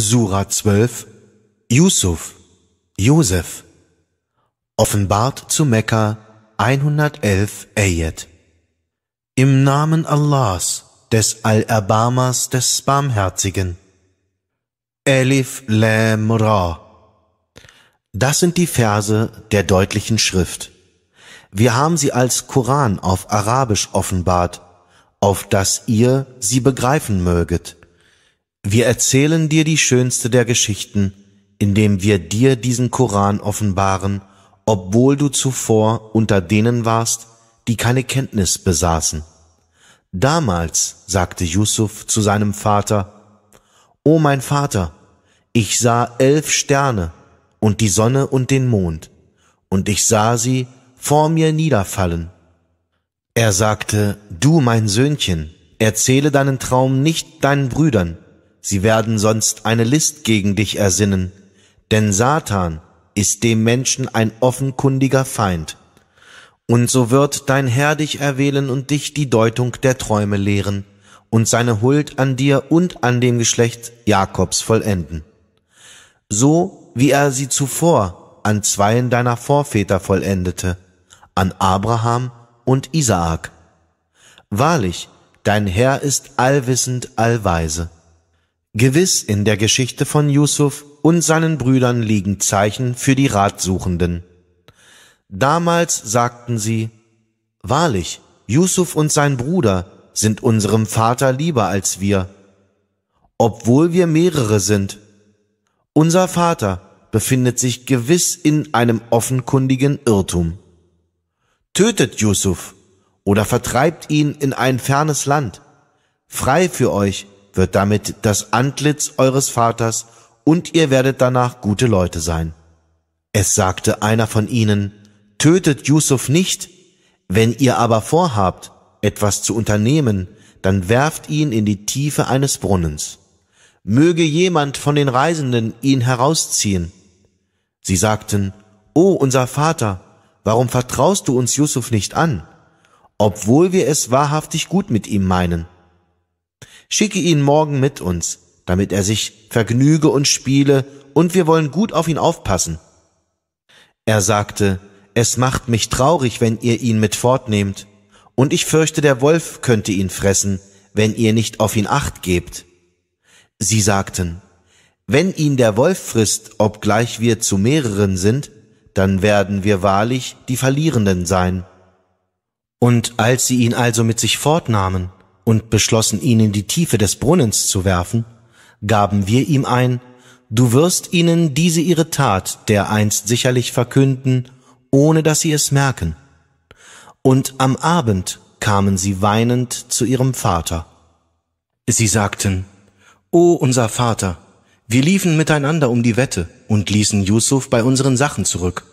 Sura 12 Yusuf Josef Offenbart zu Mekka 111 Ayat Im Namen Allahs, des Allerbarmers, des Barmherzigen Elif Lam Ra Das sind die Verse der deutlichen Schrift. Wir haben sie als Koran auf Arabisch offenbart, auf dass ihr sie begreifen möget. Wir erzählen dir die schönste der Geschichten, indem wir dir diesen Koran offenbaren, obwohl du zuvor unter denen warst, die keine Kenntnis besaßen. Damals sagte Yusuf zu seinem Vater, O mein Vater, ich sah elf Sterne und die Sonne und den Mond, und ich sah sie vor mir niederfallen. Er sagte, Du mein Söhnchen, erzähle deinen Traum nicht deinen Brüdern, sie werden sonst eine List gegen dich ersinnen, denn Satan ist dem Menschen ein offenkundiger Feind. Und so wird dein Herr dich erwählen und dich die Deutung der Träume lehren und seine Huld an dir und an dem Geschlecht Jakobs vollenden. So wie er sie zuvor an zweien deiner Vorväter vollendete, an Abraham und Isaak. Wahrlich, dein Herr ist allwissend, allweise. Gewiss in der Geschichte von Yusuf und seinen Brüdern liegen Zeichen für die Ratsuchenden. Damals sagten sie, Wahrlich, Yusuf und sein Bruder sind unserem Vater lieber als wir, obwohl wir mehrere sind. Unser Vater befindet sich gewiss in einem offenkundigen Irrtum. Tötet Yusuf oder vertreibt ihn in ein fernes Land, frei für euch wird damit das Antlitz eures Vaters, und ihr werdet danach gute Leute sein. Es sagte einer von ihnen, tötet Yusuf nicht, wenn ihr aber vorhabt, etwas zu unternehmen, dann werft ihn in die Tiefe eines Brunnens. Möge jemand von den Reisenden ihn herausziehen. Sie sagten, O unser Vater, warum vertraust du uns Yusuf nicht an, obwohl wir es wahrhaftig gut mit ihm meinen? Schicke ihn morgen mit uns, damit er sich vergnüge und spiele, und wir wollen gut auf ihn aufpassen. Er sagte, es macht mich traurig, wenn ihr ihn mit fortnehmt, und ich fürchte, der Wolf könnte ihn fressen, wenn ihr nicht auf ihn acht gebt. Sie sagten, wenn ihn der Wolf frisst, obgleich wir zu mehreren sind, dann werden wir wahrlich die Verlierenden sein. Und als sie ihn also mit sich fortnahmen, und beschlossen, ihn in die Tiefe des Brunnens zu werfen, gaben wir ihm ein, du wirst ihnen diese ihre Tat dereinst sicherlich verkünden, ohne dass sie es merken. Und am Abend kamen sie weinend zu ihrem Vater. Sie sagten, O unser Vater, wir liefen miteinander um die Wette und ließen Yusuf bei unseren Sachen zurück.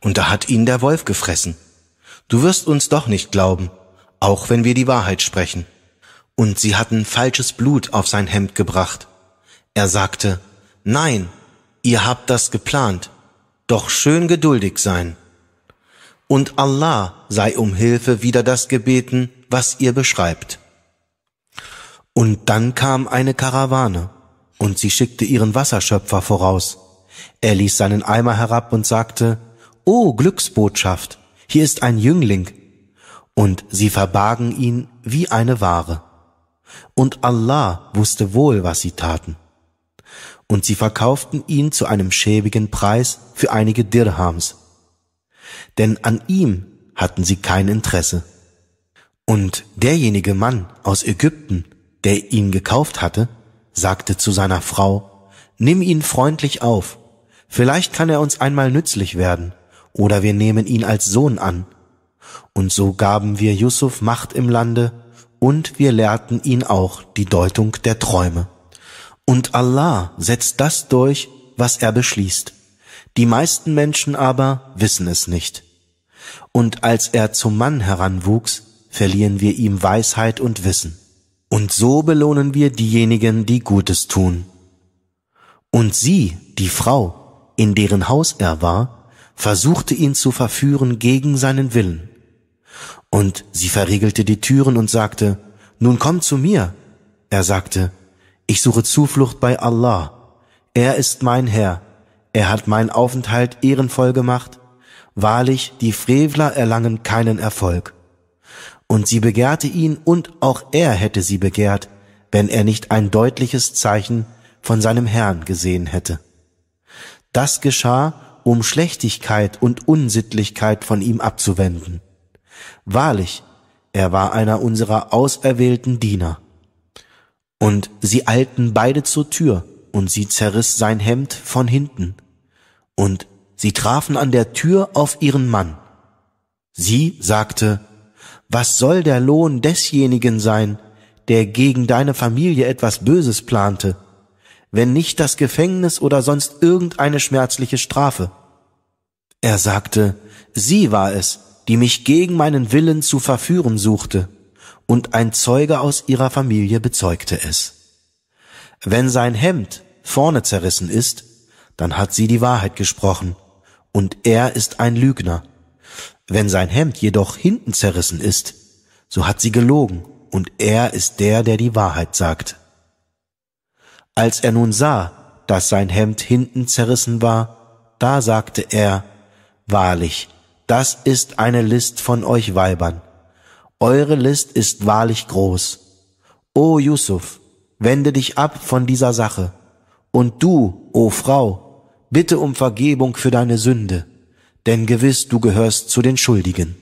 Und da hat ihn der Wolf gefressen. Du wirst uns doch nicht glauben, auch wenn wir die Wahrheit sprechen und sie hatten falsches Blut auf sein Hemd gebracht. Er sagte, Nein, ihr habt das geplant, doch schön geduldig sein. Und Allah sei um Hilfe wieder das gebeten, was ihr beschreibt. Und dann kam eine Karawane, und sie schickte ihren Wasserschöpfer voraus. Er ließ seinen Eimer herab und sagte, O Glücksbotschaft, hier ist ein Jüngling. Und sie verbargen ihn wie eine Ware. Und Allah wusste wohl, was sie taten. Und sie verkauften ihn zu einem schäbigen Preis für einige Dirhams. Denn an ihm hatten sie kein Interesse. Und derjenige Mann aus Ägypten, der ihn gekauft hatte, sagte zu seiner Frau, Nimm ihn freundlich auf, vielleicht kann er uns einmal nützlich werden, oder wir nehmen ihn als Sohn an. Und so gaben wir Yusuf Macht im Lande, und wir lehrten ihn auch die Deutung der Träume. Und Allah setzt das durch, was er beschließt. Die meisten Menschen aber wissen es nicht. Und als er zum Mann heranwuchs, verliehen wir ihm Weisheit und Wissen. Und so belohnen wir diejenigen, die Gutes tun. Und sie, die Frau, in deren Haus er war, versuchte ihn zu verführen gegen seinen Willen. Und sie verriegelte die Türen und sagte, Nun komm zu mir. Er sagte, Ich suche Zuflucht bei Allah. Er ist mein Herr. Er hat meinen Aufenthalt ehrenvoll gemacht. Wahrlich, die Frevler erlangen keinen Erfolg. Und sie begehrte ihn und auch er hätte sie begehrt, wenn er nicht ein deutliches Zeichen von seinem Herrn gesehen hätte. Das geschah, um Schlechtigkeit und Unsittlichkeit von ihm abzuwenden. Wahrlich, er war einer unserer auserwählten Diener. Und sie eilten beide zur Tür, und sie zerriss sein Hemd von hinten. Und sie trafen an der Tür auf ihren Mann. Sie sagte, Was soll der Lohn desjenigen sein, der gegen deine Familie etwas Böses plante, wenn nicht das Gefängnis oder sonst irgendeine schmerzliche Strafe? Er sagte, sie war es, die mich gegen meinen Willen zu verführen suchte, und ein Zeuge aus ihrer Familie bezeugte es. Wenn sein Hemd vorne zerrissen ist, dann hat sie die Wahrheit gesprochen, und er ist ein Lügner. Wenn sein Hemd jedoch hinten zerrissen ist, so hat sie gelogen, und er ist der, der die Wahrheit sagt. Als er nun sah, dass sein Hemd hinten zerrissen war, da sagte er, Wahrlich, das ist eine List von euch Weibern. Eure List ist wahrlich groß. O Yusuf, wende dich ab von dieser Sache. Und du, o Frau, bitte um Vergebung für deine Sünde, denn gewiss du gehörst zu den Schuldigen.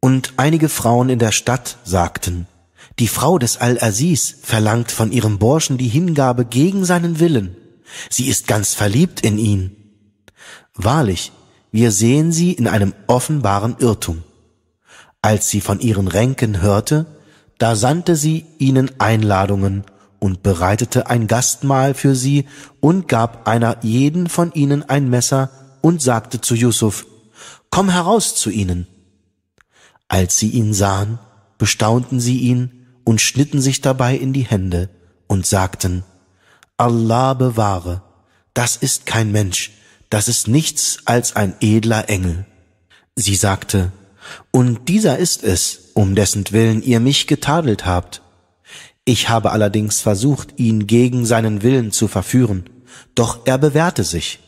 Und einige Frauen in der Stadt sagten, die Frau des Al-Aziz verlangt von ihrem Burschen die Hingabe gegen seinen Willen. Sie ist ganz verliebt in ihn. Wahrlich, wir sehen sie in einem offenbaren Irrtum. Als sie von ihren Ränken hörte, da sandte sie ihnen Einladungen und bereitete ein Gastmahl für sie und gab einer jeden von ihnen ein Messer und sagte zu Yusuf, Komm heraus zu ihnen. Als sie ihn sahen, bestaunten sie ihn und schnitten sich dabei in die Hände und sagten, Allah bewahre, das ist kein Mensch, das ist nichts als ein edler Engel. Sie sagte, Und dieser ist es, um dessen Willen ihr mich getadelt habt. Ich habe allerdings versucht, ihn gegen seinen Willen zu verführen, doch er bewährte sich.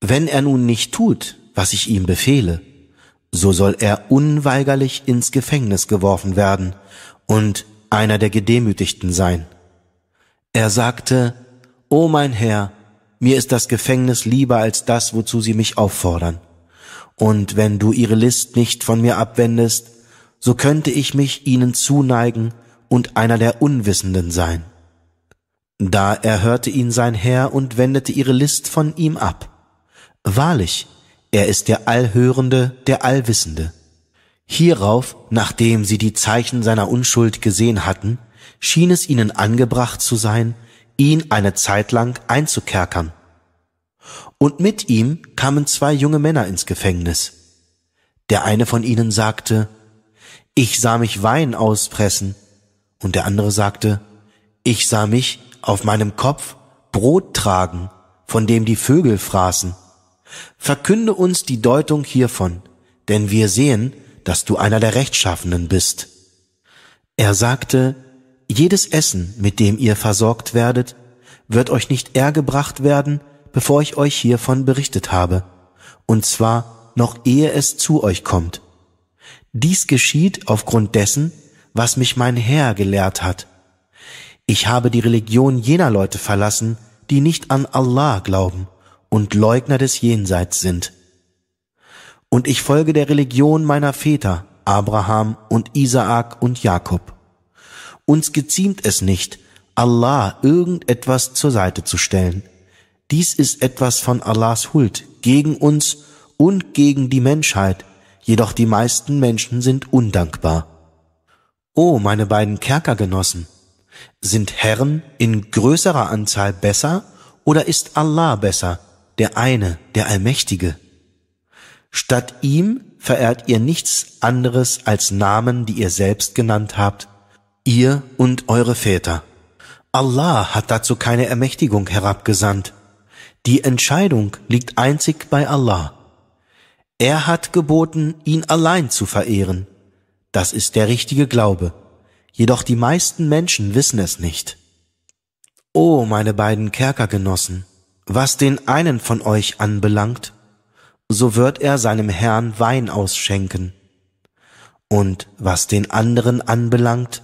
Wenn er nun nicht tut, was ich ihm befehle, so soll er unweigerlich ins Gefängnis geworfen werden und einer der Gedemütigten sein. Er sagte, O mein Herr, mir ist das Gefängnis lieber als das, wozu sie mich auffordern. Und wenn du ihre List nicht von mir abwendest, so könnte ich mich ihnen zuneigen und einer der Unwissenden sein. Da erhörte ihn sein Herr und wendete ihre List von ihm ab. Wahrlich, er ist der Allhörende, der Allwissende. Hierauf, nachdem sie die Zeichen seiner Unschuld gesehen hatten, schien es ihnen angebracht zu sein, ihn eine Zeit lang einzukerkern. Und mit ihm kamen zwei junge Männer ins Gefängnis. Der eine von ihnen sagte, ich sah mich Wein auspressen, und der andere sagte, ich sah mich auf meinem Kopf Brot tragen, von dem die Vögel fraßen. Verkünde uns die Deutung hiervon, denn wir sehen, dass du einer der Rechtschaffenen bist. Er sagte, jedes Essen, mit dem ihr versorgt werdet, wird euch nicht ergebracht werden, bevor ich euch hiervon berichtet habe, und zwar noch ehe es zu euch kommt. Dies geschieht aufgrund dessen, was mich mein Herr gelehrt hat. Ich habe die Religion jener Leute verlassen, die nicht an Allah glauben und Leugner des Jenseits sind. Und ich folge der Religion meiner Väter, Abraham und Isaak und Jakob. Uns geziemt es nicht, Allah irgendetwas zur Seite zu stellen. Dies ist etwas von Allahs Huld gegen uns und gegen die Menschheit, jedoch die meisten Menschen sind undankbar. O oh, meine beiden Kerkergenossen, sind Herren in größerer Anzahl besser oder ist Allah besser, der eine, der Allmächtige? Statt ihm verehrt ihr nichts anderes als Namen, die ihr selbst genannt habt, ihr und eure Väter. Allah hat dazu keine Ermächtigung herabgesandt. Die Entscheidung liegt einzig bei Allah. Er hat geboten, ihn allein zu verehren. Das ist der richtige Glaube. Jedoch die meisten Menschen wissen es nicht. O meine beiden Kerkergenossen, was den einen von euch anbelangt, so wird er seinem Herrn Wein ausschenken. Und was den anderen anbelangt,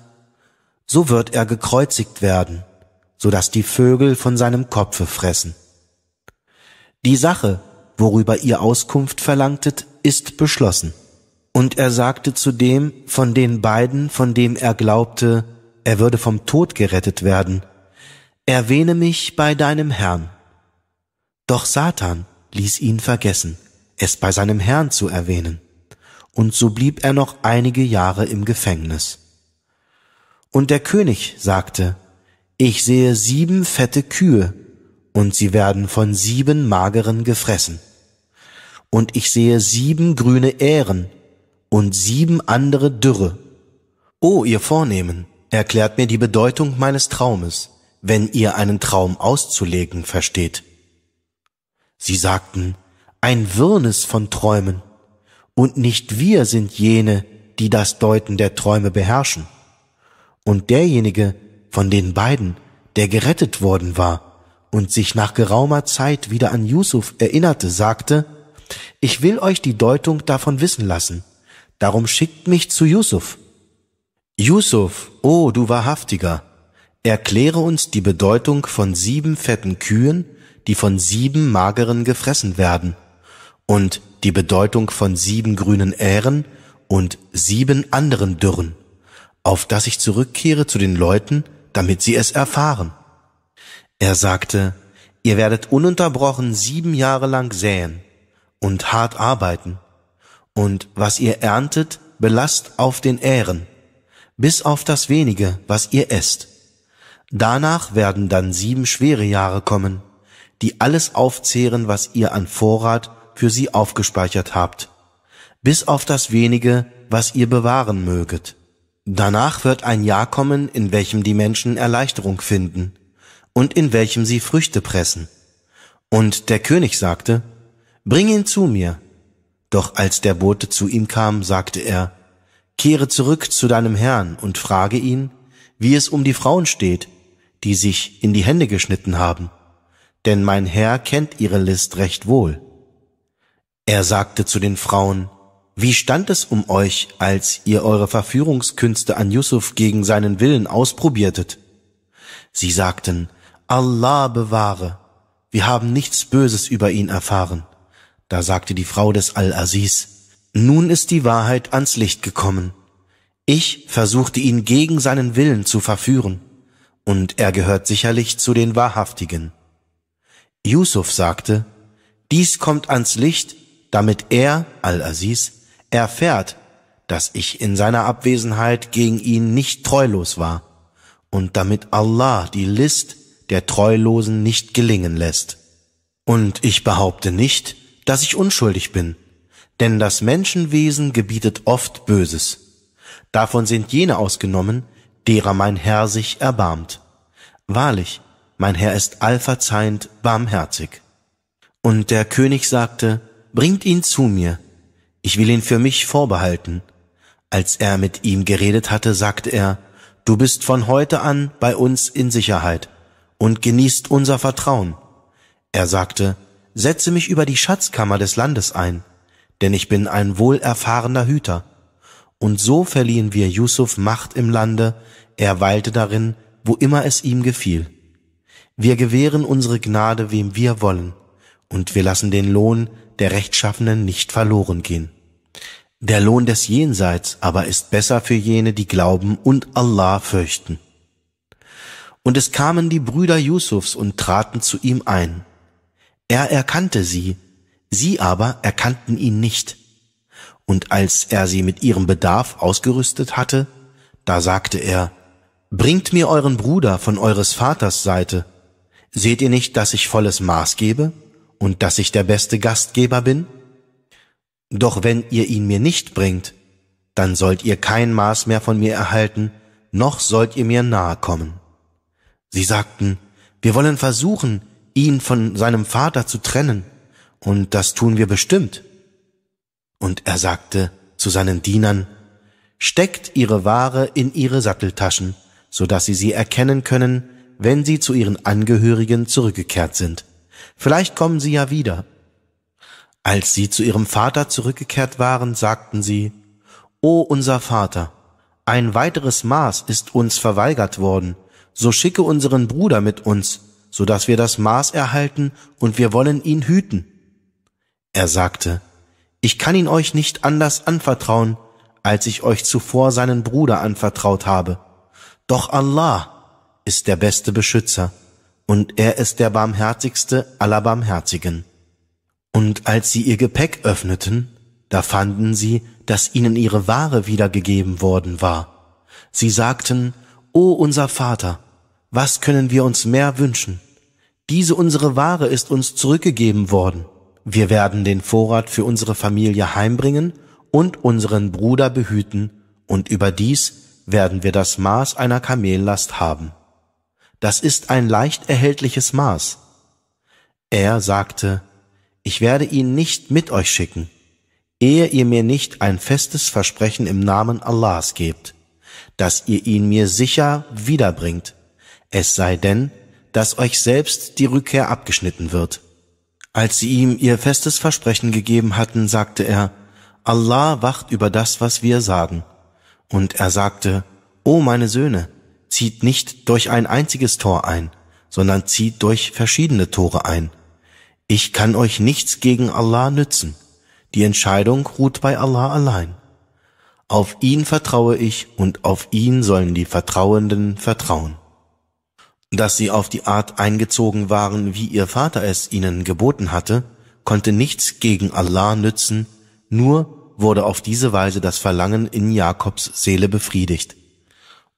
so wird er gekreuzigt werden, so dass die Vögel von seinem Kopfe fressen. Die Sache, worüber ihr Auskunft verlangtet, ist beschlossen. Und er sagte zu dem von den beiden, von dem er glaubte, er würde vom Tod gerettet werden, erwähne mich bei deinem Herrn. Doch Satan ließ ihn vergessen, es bei seinem Herrn zu erwähnen, und so blieb er noch einige Jahre im Gefängnis. Und der König sagte, ich sehe sieben fette Kühe, und sie werden von sieben mageren gefressen. Und ich sehe sieben grüne Ähren und sieben andere Dürre. O ihr Vornehmen, erklärt mir die Bedeutung meines Traumes, wenn ihr einen Traum auszulegen versteht. Sie sagten, ein Wirrnis von Träumen, und nicht wir sind jene, die das Deuten der Träume beherrschen und derjenige von den beiden, der gerettet worden war und sich nach geraumer Zeit wieder an Yusuf erinnerte, sagte, ich will euch die Deutung davon wissen lassen, darum schickt mich zu Yusuf. Yusuf, o oh, du Wahrhaftiger, erkläre uns die Bedeutung von sieben fetten Kühen, die von sieben mageren gefressen werden, und die Bedeutung von sieben grünen Ähren und sieben anderen Dürren auf dass ich zurückkehre zu den Leuten, damit sie es erfahren. Er sagte, ihr werdet ununterbrochen sieben Jahre lang säen und hart arbeiten, und was ihr erntet, belasst auf den Ähren, bis auf das wenige, was ihr esst. Danach werden dann sieben schwere Jahre kommen, die alles aufzehren, was ihr an Vorrat für sie aufgespeichert habt, bis auf das wenige, was ihr bewahren möget. Danach wird ein Jahr kommen, in welchem die Menschen Erleichterung finden und in welchem sie Früchte pressen. Und der König sagte, Bring ihn zu mir. Doch als der Bote zu ihm kam, sagte er, Kehre zurück zu deinem Herrn und frage ihn, wie es um die Frauen steht, die sich in die Hände geschnitten haben, denn mein Herr kennt ihre List recht wohl. Er sagte zu den Frauen, wie stand es um euch, als ihr eure Verführungskünste an Yusuf gegen seinen Willen ausprobiertet? Sie sagten, Allah bewahre, wir haben nichts Böses über ihn erfahren. Da sagte die Frau des Al-Aziz, nun ist die Wahrheit ans Licht gekommen. Ich versuchte ihn gegen seinen Willen zu verführen, und er gehört sicherlich zu den Wahrhaftigen. Yusuf sagte, dies kommt ans Licht, damit er, Al-Aziz, erfährt, dass ich in seiner Abwesenheit gegen ihn nicht treulos war und damit Allah die List der Treulosen nicht gelingen lässt. Und ich behaupte nicht, dass ich unschuldig bin, denn das Menschenwesen gebietet oft Böses. Davon sind jene ausgenommen, derer mein Herr sich erbarmt. Wahrlich, mein Herr ist allverzeihend barmherzig. Und der König sagte, bringt ihn zu mir, ich will ihn für mich vorbehalten. Als er mit ihm geredet hatte, sagte er, Du bist von heute an bei uns in Sicherheit und genießt unser Vertrauen. Er sagte, Setze mich über die Schatzkammer des Landes ein, denn ich bin ein wohlerfahrener Hüter. Und so verliehen wir Yusuf Macht im Lande, er weilte darin, wo immer es ihm gefiel. Wir gewähren unsere Gnade, wem wir wollen, und wir lassen den Lohn, der Rechtschaffenen nicht verloren gehen. Der Lohn des Jenseits aber ist besser für jene, die glauben und Allah fürchten. Und es kamen die Brüder Yusufs und traten zu ihm ein. Er erkannte sie, sie aber erkannten ihn nicht. Und als er sie mit ihrem Bedarf ausgerüstet hatte, da sagte er, Bringt mir euren Bruder von eures Vaters Seite. Seht ihr nicht, dass ich volles Maß gebe? und dass ich der beste Gastgeber bin? Doch wenn ihr ihn mir nicht bringt, dann sollt ihr kein Maß mehr von mir erhalten, noch sollt ihr mir nahe kommen. Sie sagten, wir wollen versuchen, ihn von seinem Vater zu trennen, und das tun wir bestimmt. Und er sagte zu seinen Dienern, steckt ihre Ware in ihre Satteltaschen, so dass sie sie erkennen können, wenn sie zu ihren Angehörigen zurückgekehrt sind. Vielleicht kommen sie ja wieder. Als sie zu ihrem Vater zurückgekehrt waren, sagten sie, O unser Vater, ein weiteres Maß ist uns verweigert worden, so schicke unseren Bruder mit uns, so dass wir das Maß erhalten und wir wollen ihn hüten. Er sagte, ich kann ihn euch nicht anders anvertrauen, als ich euch zuvor seinen Bruder anvertraut habe. Doch Allah ist der beste Beschützer und er ist der barmherzigste aller Barmherzigen. Und als sie ihr Gepäck öffneten, da fanden sie, dass ihnen ihre Ware wiedergegeben worden war. Sie sagten, O unser Vater, was können wir uns mehr wünschen? Diese unsere Ware ist uns zurückgegeben worden. Wir werden den Vorrat für unsere Familie heimbringen und unseren Bruder behüten, und überdies werden wir das Maß einer Kamellast haben das ist ein leicht erhältliches Maß. Er sagte, ich werde ihn nicht mit euch schicken, ehe ihr mir nicht ein festes Versprechen im Namen Allahs gebt, dass ihr ihn mir sicher wiederbringt, es sei denn, dass euch selbst die Rückkehr abgeschnitten wird. Als sie ihm ihr festes Versprechen gegeben hatten, sagte er, Allah wacht über das, was wir sagen. Und er sagte, O meine Söhne, zieht nicht durch ein einziges Tor ein, sondern zieht durch verschiedene Tore ein. Ich kann euch nichts gegen Allah nützen. Die Entscheidung ruht bei Allah allein. Auf ihn vertraue ich und auf ihn sollen die Vertrauenden vertrauen. Dass sie auf die Art eingezogen waren, wie ihr Vater es ihnen geboten hatte, konnte nichts gegen Allah nützen, nur wurde auf diese Weise das Verlangen in Jakobs Seele befriedigt.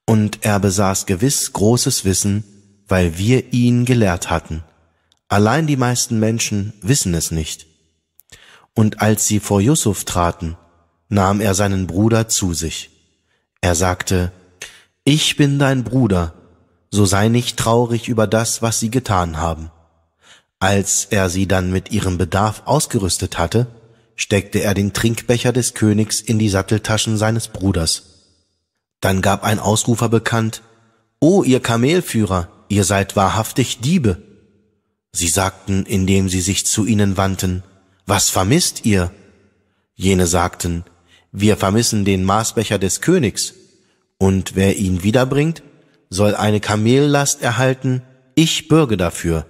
Und er besaß gewiss großes Wissen, weil wir ihn gelehrt hatten. Allein die meisten Menschen wissen es nicht. Und als sie vor Yusuf traten, nahm er seinen Bruder zu sich. Er sagte, Ich bin dein Bruder, so sei nicht traurig über das, was sie getan haben. Als er sie dann mit ihrem Bedarf ausgerüstet hatte, steckte er den Trinkbecher des Königs in die Satteltaschen seines Bruders dann gab ein Ausrufer bekannt, O ihr Kamelführer, ihr seid wahrhaftig Diebe. Sie sagten, indem sie sich zu ihnen wandten, Was vermisst ihr? Jene sagten, Wir vermissen den Maßbecher des Königs, und wer ihn wiederbringt, soll eine Kamellast erhalten, ich bürge dafür.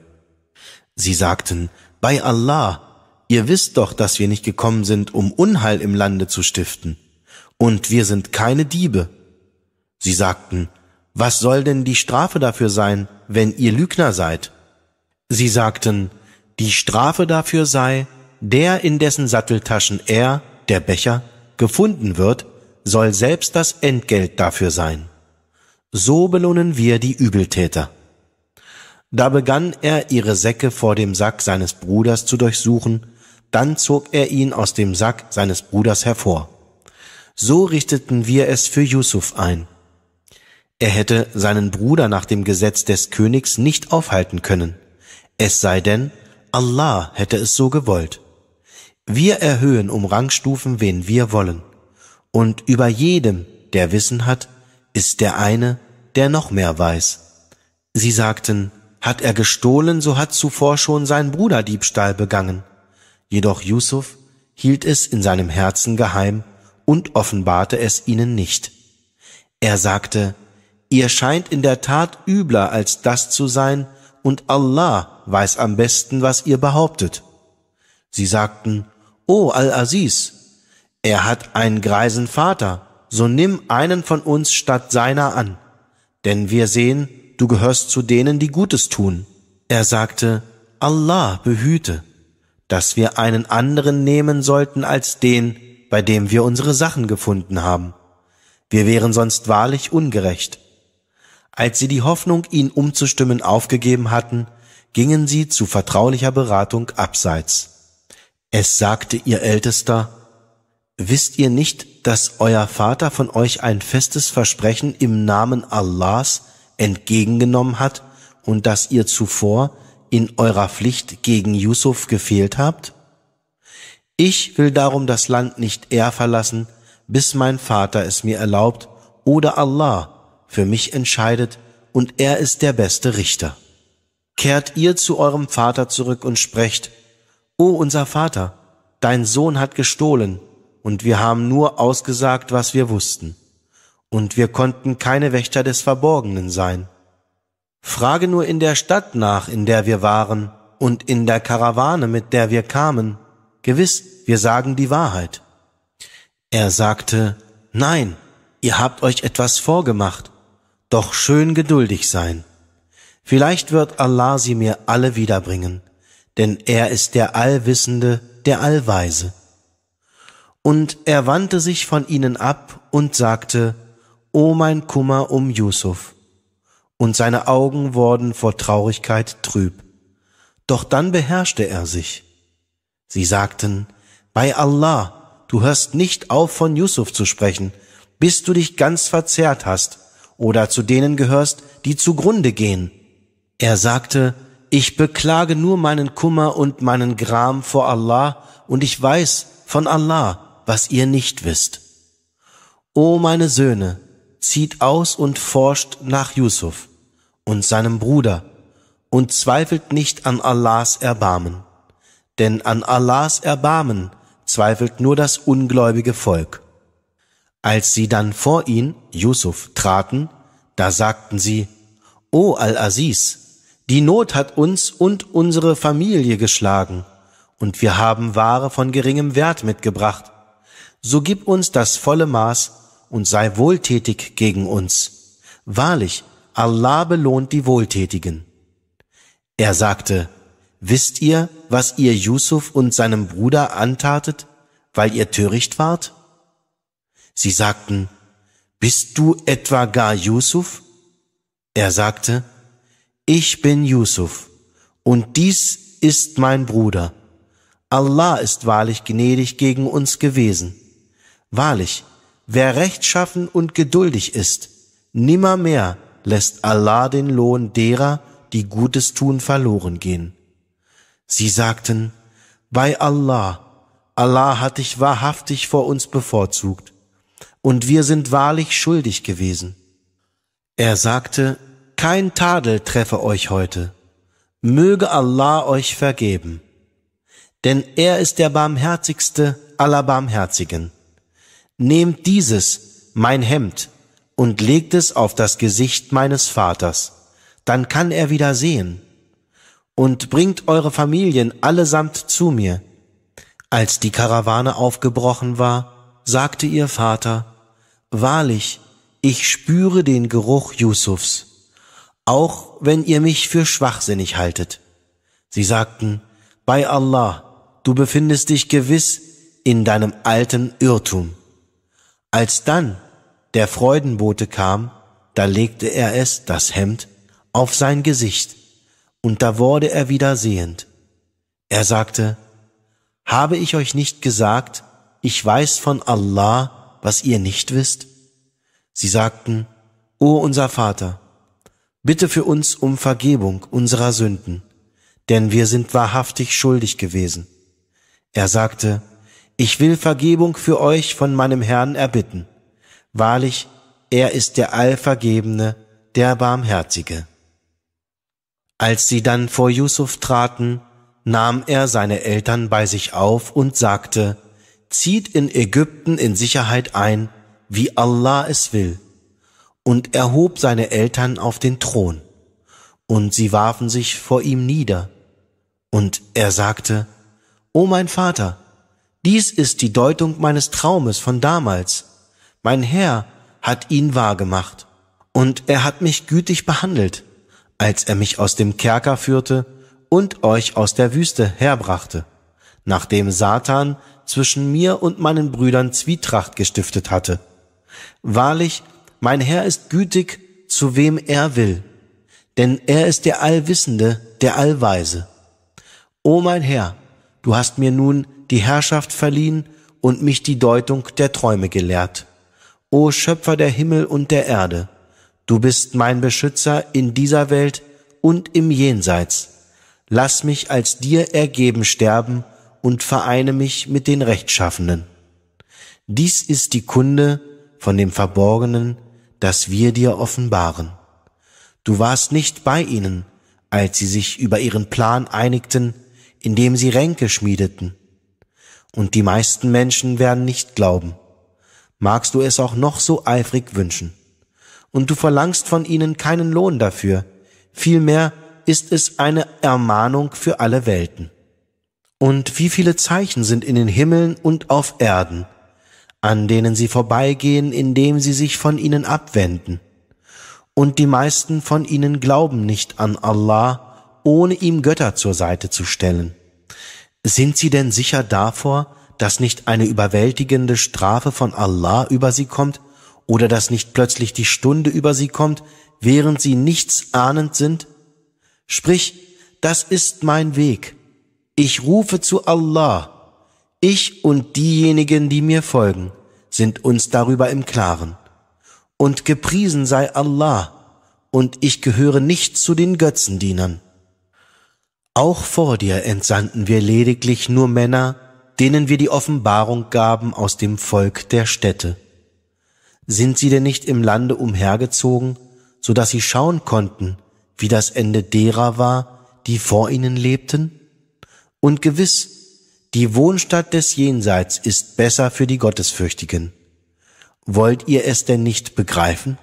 Sie sagten, Bei Allah, ihr wisst doch, dass wir nicht gekommen sind, um Unheil im Lande zu stiften, und wir sind keine Diebe. Sie sagten, was soll denn die Strafe dafür sein, wenn ihr Lügner seid? Sie sagten, die Strafe dafür sei, der in dessen Satteltaschen er, der Becher, gefunden wird, soll selbst das Entgelt dafür sein. So belohnen wir die Übeltäter. Da begann er ihre Säcke vor dem Sack seines Bruders zu durchsuchen, dann zog er ihn aus dem Sack seines Bruders hervor. So richteten wir es für Yusuf ein, er hätte seinen Bruder nach dem Gesetz des Königs nicht aufhalten können, es sei denn, Allah hätte es so gewollt. Wir erhöhen um Rangstufen, wen wir wollen, und über jedem, der Wissen hat, ist der eine, der noch mehr weiß. Sie sagten, hat er gestohlen, so hat zuvor schon sein Bruder Diebstahl begangen. Jedoch Yusuf hielt es in seinem Herzen geheim und offenbarte es ihnen nicht. Er sagte, Ihr scheint in der Tat übler als das zu sein, und Allah weiß am besten, was ihr behauptet. Sie sagten, O Al-Aziz, er hat einen greisen Vater, so nimm einen von uns statt seiner an, denn wir sehen, du gehörst zu denen, die Gutes tun. Er sagte, Allah behüte, dass wir einen anderen nehmen sollten als den, bei dem wir unsere Sachen gefunden haben. Wir wären sonst wahrlich ungerecht. Als sie die Hoffnung, ihn umzustimmen, aufgegeben hatten, gingen sie zu vertraulicher Beratung abseits. Es sagte ihr Ältester, Wisst ihr nicht, dass euer Vater von euch ein festes Versprechen im Namen Allahs entgegengenommen hat und dass ihr zuvor in eurer Pflicht gegen Yusuf gefehlt habt? Ich will darum das Land nicht eher verlassen, bis mein Vater es mir erlaubt oder Allah, für mich entscheidet, und er ist der beste Richter. Kehrt ihr zu eurem Vater zurück und sprecht, O unser Vater, dein Sohn hat gestohlen, und wir haben nur ausgesagt, was wir wussten, und wir konnten keine Wächter des Verborgenen sein. Frage nur in der Stadt nach, in der wir waren, und in der Karawane, mit der wir kamen. Gewiss, wir sagen die Wahrheit. Er sagte, Nein, ihr habt euch etwas vorgemacht, doch schön geduldig sein. Vielleicht wird Allah sie mir alle wiederbringen, denn er ist der Allwissende, der Allweise. Und er wandte sich von ihnen ab und sagte, O mein Kummer um Yusuf. Und seine Augen wurden vor Traurigkeit trüb. Doch dann beherrschte er sich. Sie sagten, bei Allah, du hörst nicht auf, von Yusuf zu sprechen, bis du dich ganz verzehrt hast oder zu denen gehörst, die zugrunde gehen. Er sagte, ich beklage nur meinen Kummer und meinen Gram vor Allah, und ich weiß von Allah, was ihr nicht wisst. O meine Söhne, zieht aus und forscht nach Yusuf und seinem Bruder und zweifelt nicht an Allahs Erbarmen, denn an Allahs Erbarmen zweifelt nur das ungläubige Volk. Als sie dann vor ihn, Yusuf, traten, da sagten sie, O Al-Aziz, die Not hat uns und unsere Familie geschlagen, und wir haben Ware von geringem Wert mitgebracht. So gib uns das volle Maß und sei wohltätig gegen uns. Wahrlich, Allah belohnt die Wohltätigen. Er sagte, Wisst ihr, was ihr Yusuf und seinem Bruder antatet, weil ihr töricht wart? Sie sagten, Bist du etwa gar Yusuf? Er sagte, Ich bin Yusuf, und dies ist mein Bruder. Allah ist wahrlich gnädig gegen uns gewesen. Wahrlich, wer rechtschaffen und geduldig ist, nimmermehr lässt Allah den Lohn derer, die Gutes tun, verloren gehen. Sie sagten, bei Allah, Allah hat dich wahrhaftig vor uns bevorzugt und wir sind wahrlich schuldig gewesen. Er sagte, kein Tadel treffe euch heute, möge Allah euch vergeben, denn er ist der barmherzigste aller Barmherzigen. Nehmt dieses, mein Hemd, und legt es auf das Gesicht meines Vaters, dann kann er wieder sehen. Und bringt eure Familien allesamt zu mir. Als die Karawane aufgebrochen war, sagte ihr Vater, wahrlich, ich spüre den Geruch Yusufs, auch wenn ihr mich für schwachsinnig haltet. Sie sagten, bei Allah, du befindest dich gewiss in deinem alten Irrtum. Als dann der Freudenbote kam, da legte er es, das Hemd, auf sein Gesicht, und da wurde er wieder sehend. Er sagte, habe ich euch nicht gesagt, ich weiß von Allah, was ihr nicht wisst? Sie sagten, O unser Vater, bitte für uns um Vergebung unserer Sünden, denn wir sind wahrhaftig schuldig gewesen. Er sagte, ich will Vergebung für euch von meinem Herrn erbitten. Wahrlich, er ist der Allvergebene, der Barmherzige. Als sie dann vor Yusuf traten, nahm er seine Eltern bei sich auf und sagte, zieht in Ägypten in Sicherheit ein, wie Allah es will, und erhob seine Eltern auf den Thron, und sie warfen sich vor ihm nieder, und er sagte, O mein Vater, dies ist die Deutung meines Traumes von damals, mein Herr hat ihn wahrgemacht, und er hat mich gütig behandelt, als er mich aus dem Kerker führte und euch aus der Wüste herbrachte, nachdem Satan zwischen mir und meinen Brüdern Zwietracht gestiftet hatte. Wahrlich, mein Herr ist gütig, zu wem er will, denn er ist der Allwissende, der Allweise. O mein Herr, du hast mir nun die Herrschaft verliehen und mich die Deutung der Träume gelehrt. O Schöpfer der Himmel und der Erde, du bist mein Beschützer in dieser Welt und im Jenseits. Lass mich als dir ergeben sterben, und vereine mich mit den Rechtschaffenen. Dies ist die Kunde von dem Verborgenen, das wir dir offenbaren. Du warst nicht bei ihnen, als sie sich über ihren Plan einigten, indem sie Ränke schmiedeten. Und die meisten Menschen werden nicht glauben. Magst du es auch noch so eifrig wünschen. Und du verlangst von ihnen keinen Lohn dafür, vielmehr ist es eine Ermahnung für alle Welten. Und wie viele Zeichen sind in den Himmeln und auf Erden, an denen sie vorbeigehen, indem sie sich von ihnen abwenden. Und die meisten von ihnen glauben nicht an Allah, ohne ihm Götter zur Seite zu stellen. Sind sie denn sicher davor, dass nicht eine überwältigende Strafe von Allah über sie kommt oder dass nicht plötzlich die Stunde über sie kommt, während sie nichts ahnend sind? Sprich, das ist mein Weg, ich rufe zu Allah. Ich und diejenigen, die mir folgen, sind uns darüber im Klaren. Und gepriesen sei Allah, und ich gehöre nicht zu den Götzendienern. Auch vor dir entsandten wir lediglich nur Männer, denen wir die Offenbarung gaben aus dem Volk der Städte. Sind sie denn nicht im Lande umhergezogen, so dass sie schauen konnten, wie das Ende derer war, die vor ihnen lebten? Und gewiss, die Wohnstadt des Jenseits ist besser für die Gottesfürchtigen. Wollt ihr es denn nicht begreifen?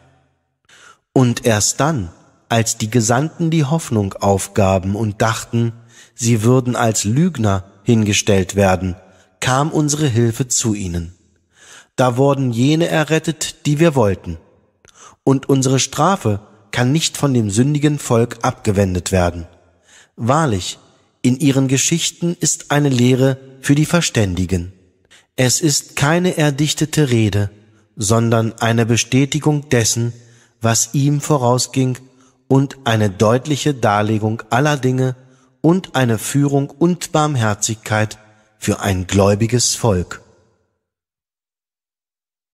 Und erst dann, als die Gesandten die Hoffnung aufgaben und dachten, sie würden als Lügner hingestellt werden, kam unsere Hilfe zu ihnen. Da wurden jene errettet, die wir wollten. Und unsere Strafe kann nicht von dem sündigen Volk abgewendet werden. Wahrlich, in ihren Geschichten ist eine Lehre für die Verständigen. Es ist keine erdichtete Rede, sondern eine Bestätigung dessen, was ihm vorausging und eine deutliche Darlegung aller Dinge und eine Führung und Barmherzigkeit für ein gläubiges Volk.